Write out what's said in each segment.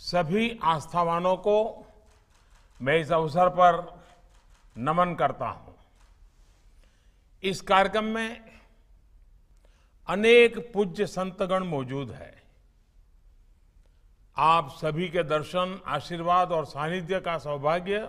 सभी आस्थावानों को मैं इस अवसर पर नमन करता हूं इस कार्यक्रम में अनेक पूज्य संतगण मौजूद है आप सभी के दर्शन आशीर्वाद और सानिध्य का सौभाग्य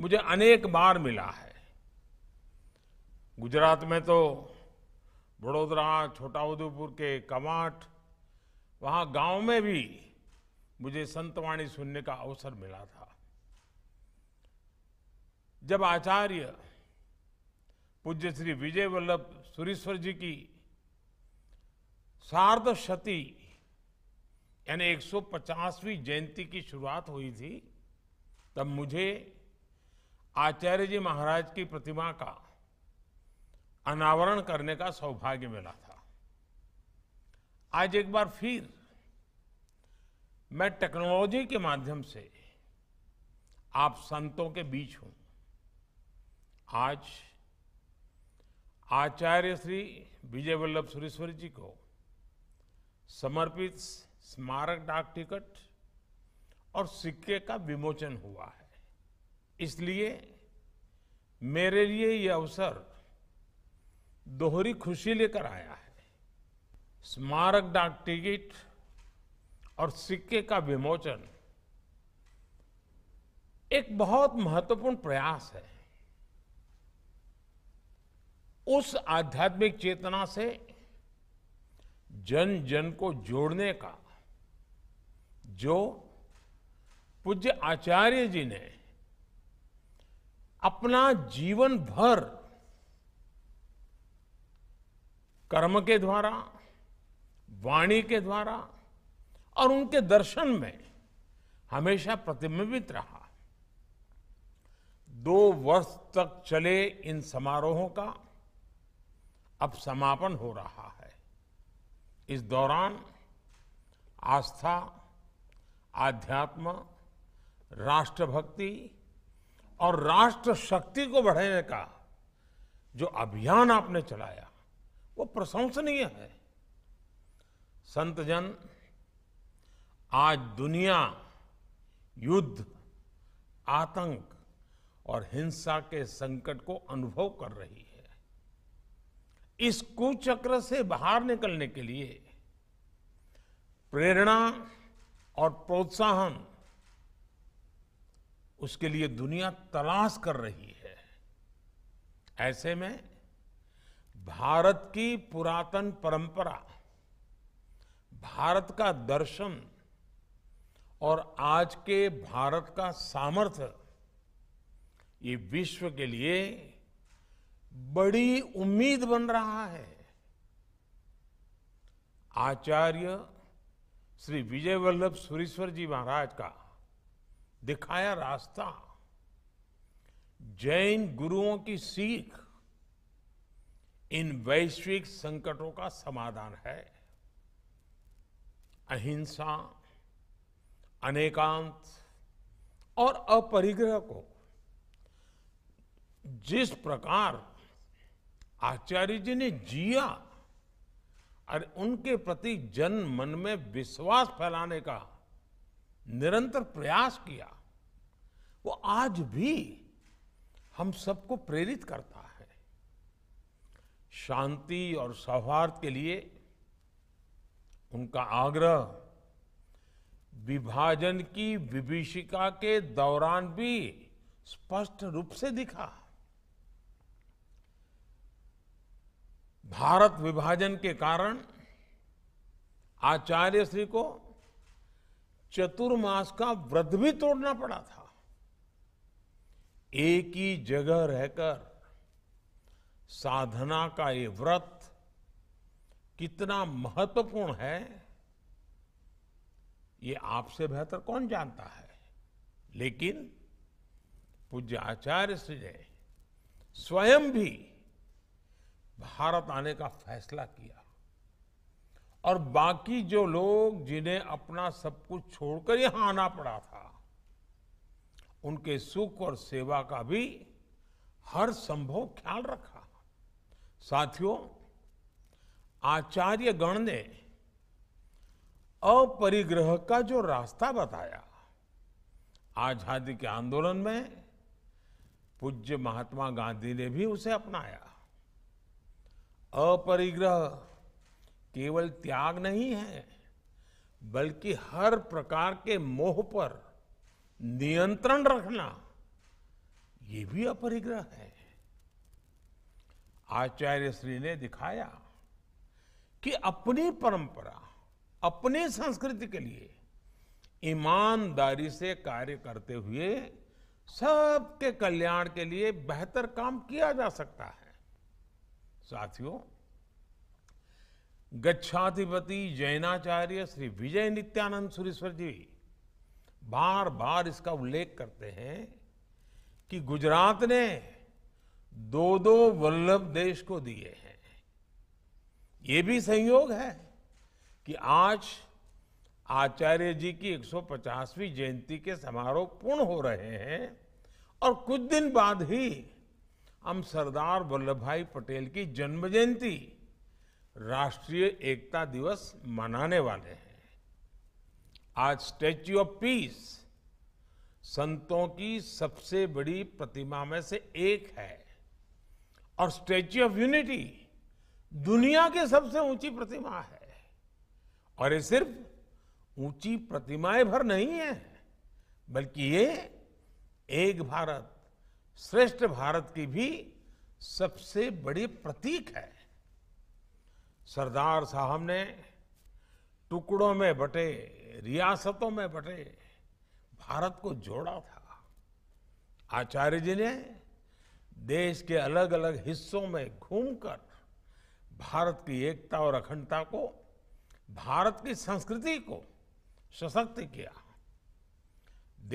मुझे अनेक बार मिला है गुजरात में तो वडोदरा छोटा उदयपुर के कमाट वहाँ गांव में भी मुझे संतवाणी सुनने का अवसर मिला था जब आचार्य पूज्य श्री विजय वल्लभ सुरेश्वर जी की शारद शती यानी 150वीं जयंती की शुरुआत हुई थी तब मुझे आचार्य जी महाराज की प्रतिमा का अनावरण करने का सौभाग्य मिला था आज एक बार फिर मैं टेक्नोलॉजी के माध्यम से आप संतों के बीच हूं आज आचार्य श्री विजय वल्लभ सुरेश्वर जी को समर्पित स्मारक डाक टिकट और सिक्के का विमोचन हुआ है इसलिए मेरे लिए ये अवसर दोहरी खुशी लेकर आया है स्मारक डाक टिकट और सिक्के का विमोचन एक बहुत महत्वपूर्ण प्रयास है उस आध्यात्मिक चेतना से जन जन को जोड़ने का जो पूज्य आचार्य जी ने अपना जीवन भर कर्म के द्वारा वाणी के द्वारा और उनके दर्शन में हमेशा प्रतिबिंबित रहा दो वर्ष तक चले इन समारोहों का अब समापन हो रहा है इस दौरान आस्था आध्यात्म राष्ट्रभक्ति और राष्ट्र शक्ति को बढ़ाने का जो अभियान आपने चलाया वो प्रशंसनीय है संतजन आज दुनिया युद्ध आतंक और हिंसा के संकट को अनुभव कर रही है इस कुचक्र से बाहर निकलने के लिए प्रेरणा और प्रोत्साहन उसके लिए दुनिया तलाश कर रही है ऐसे में भारत की पुरातन परंपरा भारत का दर्शन और आज के भारत का सामर्थ्य ये विश्व के लिए बड़ी उम्मीद बन रहा है आचार्य श्री विजय वल्लभ सुरेश्वर जी महाराज का दिखाया रास्ता जैन गुरुओं की सीख इन वैश्विक संकटों का समाधान है अहिंसा अनेकांत और अपरिग्रह को जिस प्रकार आचार्य जी ने जिया और उनके प्रति जन मन में विश्वास फैलाने का निरंतर प्रयास किया वो आज भी हम सबको प्रेरित करता है शांति और सौहार्द के लिए उनका आग्रह विभाजन की विभीषिका के दौरान भी स्पष्ट रूप से दिखा भारत विभाजन के कारण आचार्य श्री को चतुर्मास का व्रत भी तोड़ना पड़ा था एक ही जगह रहकर साधना का ये व्रत कितना महत्वपूर्ण है ये आपसे बेहतर कौन जानता है लेकिन पूज्य आचार्य श्री ने स्वयं भी भारत आने का फैसला किया और बाकी जो लोग जिन्हें अपना सब कुछ छोड़कर यहां आना पड़ा था उनके सुख और सेवा का भी हर संभव ख्याल रखा साथियों आचार्य गण ने अपरिग्रह का जो रास्ता बताया आजादी के आंदोलन में पूज्य महात्मा गांधी ने भी उसे अपनाया अपरिग्रह केवल त्याग नहीं है बल्कि हर प्रकार के मोह पर नियंत्रण रखना ये भी अपरिग्रह है आचार्य श्री ने दिखाया कि अपनी परंपरा अपनी संस्कृति के लिए ईमानदारी से कार्य करते हुए सबके कल्याण के लिए बेहतर काम किया जा सकता है साथियों गच्छाधिपति जैनाचार्य श्री विजय नित्यानंद सुरेश्वर जी बार बार इसका उल्लेख करते हैं कि गुजरात ने दो दो वल्लभ देश को दिए हैं ये भी संयोग है कि आज आचार्य जी की 150वीं जयंती के समारोह पूर्ण हो रहे हैं और कुछ दिन बाद ही हम सरदार वल्लभ भाई पटेल की जन्म जयंती राष्ट्रीय एकता दिवस मनाने वाले हैं आज स्टैच्यू ऑफ पीस संतों की सबसे बड़ी प्रतिमा में से एक है और स्टैच्यू ऑफ यूनिटी दुनिया की सबसे ऊंची प्रतिमा है और ये सिर्फ ऊंची प्रतिमाएं भर नहीं है बल्कि ये एक भारत श्रेष्ठ भारत की भी सबसे बड़ी प्रतीक है सरदार साहब ने टुकड़ों में बटे रियासतों में बटे भारत को जोड़ा था आचार्य जी ने देश के अलग अलग हिस्सों में घूमकर भारत की एकता और अखंडता को भारत की संस्कृति को सशक्त किया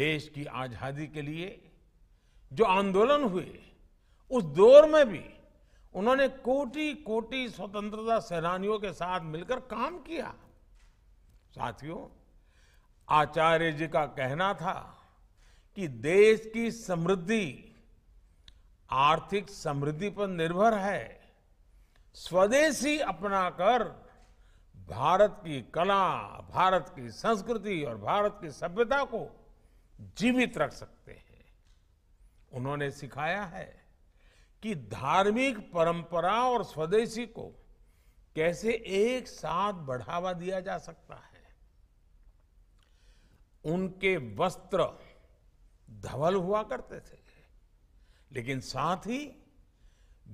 देश की आजादी के लिए जो आंदोलन हुए उस दौर में भी उन्होंने कोटि कोटि स्वतंत्रता सेनानियों के साथ मिलकर काम किया साथियों आचार्य जी का कहना था कि देश की समृद्धि आर्थिक समृद्धि पर निर्भर है स्वदेशी अपनाकर भारत की कला भारत की संस्कृति और भारत की सभ्यता को जीवित रख सकते हैं उन्होंने सिखाया है कि धार्मिक परंपरा और स्वदेशी को कैसे एक साथ बढ़ावा दिया जा सकता है उनके वस्त्र धवल हुआ करते थे लेकिन साथ ही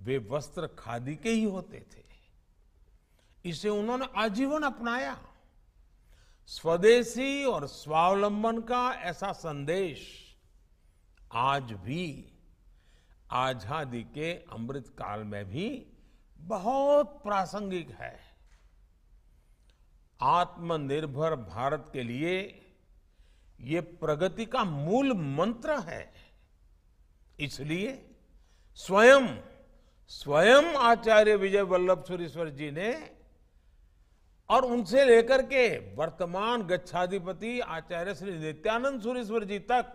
वे वस्त्र खादी के ही होते थे इसे उन्होंने आजीवन अपनाया स्वदेशी और स्वावलंबन का ऐसा संदेश आज भी आजादी के अमृत काल में भी बहुत प्रासंगिक है आत्मनिर्भर भारत के लिए ये प्रगति का मूल मंत्र है इसलिए स्वयं स्वयं आचार्य विजय वल्लभ सुरेश्वर जी ने और उनसे लेकर के वर्तमान गच्छाधिपति आचार्य श्री नित्यानंद सुरेश्वर जी तक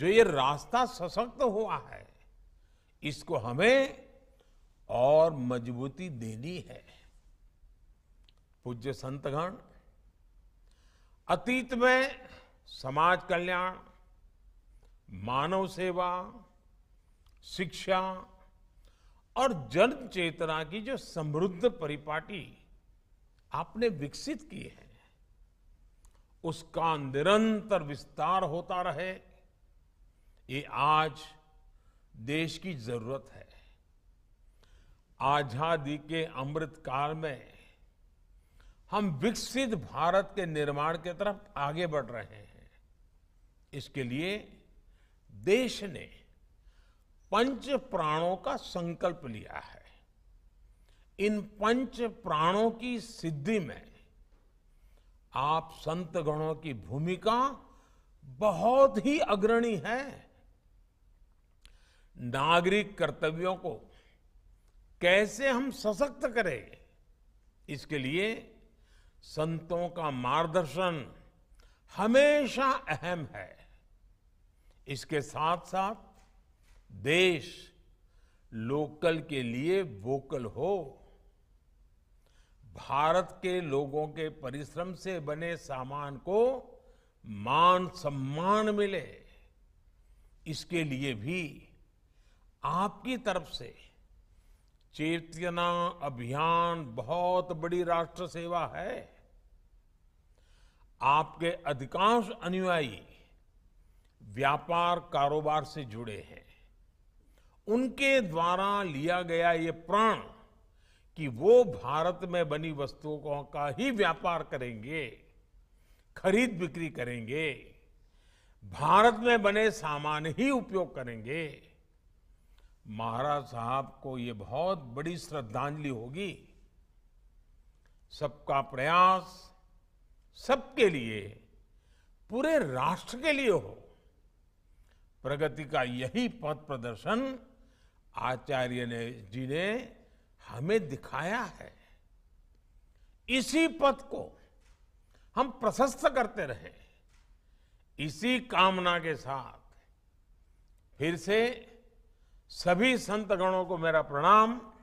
जो ये रास्ता सशक्त हुआ है इसको हमें और मजबूती देनी है पूज्य संतगण अतीत में समाज कल्याण मानव सेवा शिक्षा और जन चेतना की जो समृद्ध परिपाटी आपने विकसित किए हैं उसका निरंतर विस्तार होता रहे ये आज देश की जरूरत है आजादी के अमृत काल में हम विकसित भारत के निर्माण की तरफ आगे बढ़ रहे हैं इसके लिए देश ने पंच प्राणों का संकल्प लिया है इन पंच प्राणों की सिद्धि में आप संत गणों की भूमिका बहुत ही अग्रणी है नागरिक कर्तव्यों को कैसे हम सशक्त करें इसके लिए संतों का मार्गदर्शन हमेशा अहम है इसके साथ साथ देश लोकल के लिए वोकल हो भारत के लोगों के परिश्रम से बने सामान को मान सम्मान मिले इसके लिए भी आपकी तरफ से चेतना अभियान बहुत बड़ी राष्ट्र सेवा है आपके अधिकांश अनुयायी व्यापार कारोबार से जुड़े हैं उनके द्वारा लिया गया ये प्राण कि वो भारत में बनी वस्तुओं का ही व्यापार करेंगे खरीद बिक्री करेंगे भारत में बने सामान ही उपयोग करेंगे महाराज साहब को ये बहुत बड़ी श्रद्धांजलि होगी सबका प्रयास सबके लिए पूरे राष्ट्र के लिए हो प्रगति का यही पथ प्रदर्शन आचार्य ने जी ने हमें दिखाया है इसी पथ को हम प्रशस्त करते रहे इसी कामना के साथ फिर से सभी संतगणों को मेरा प्रणाम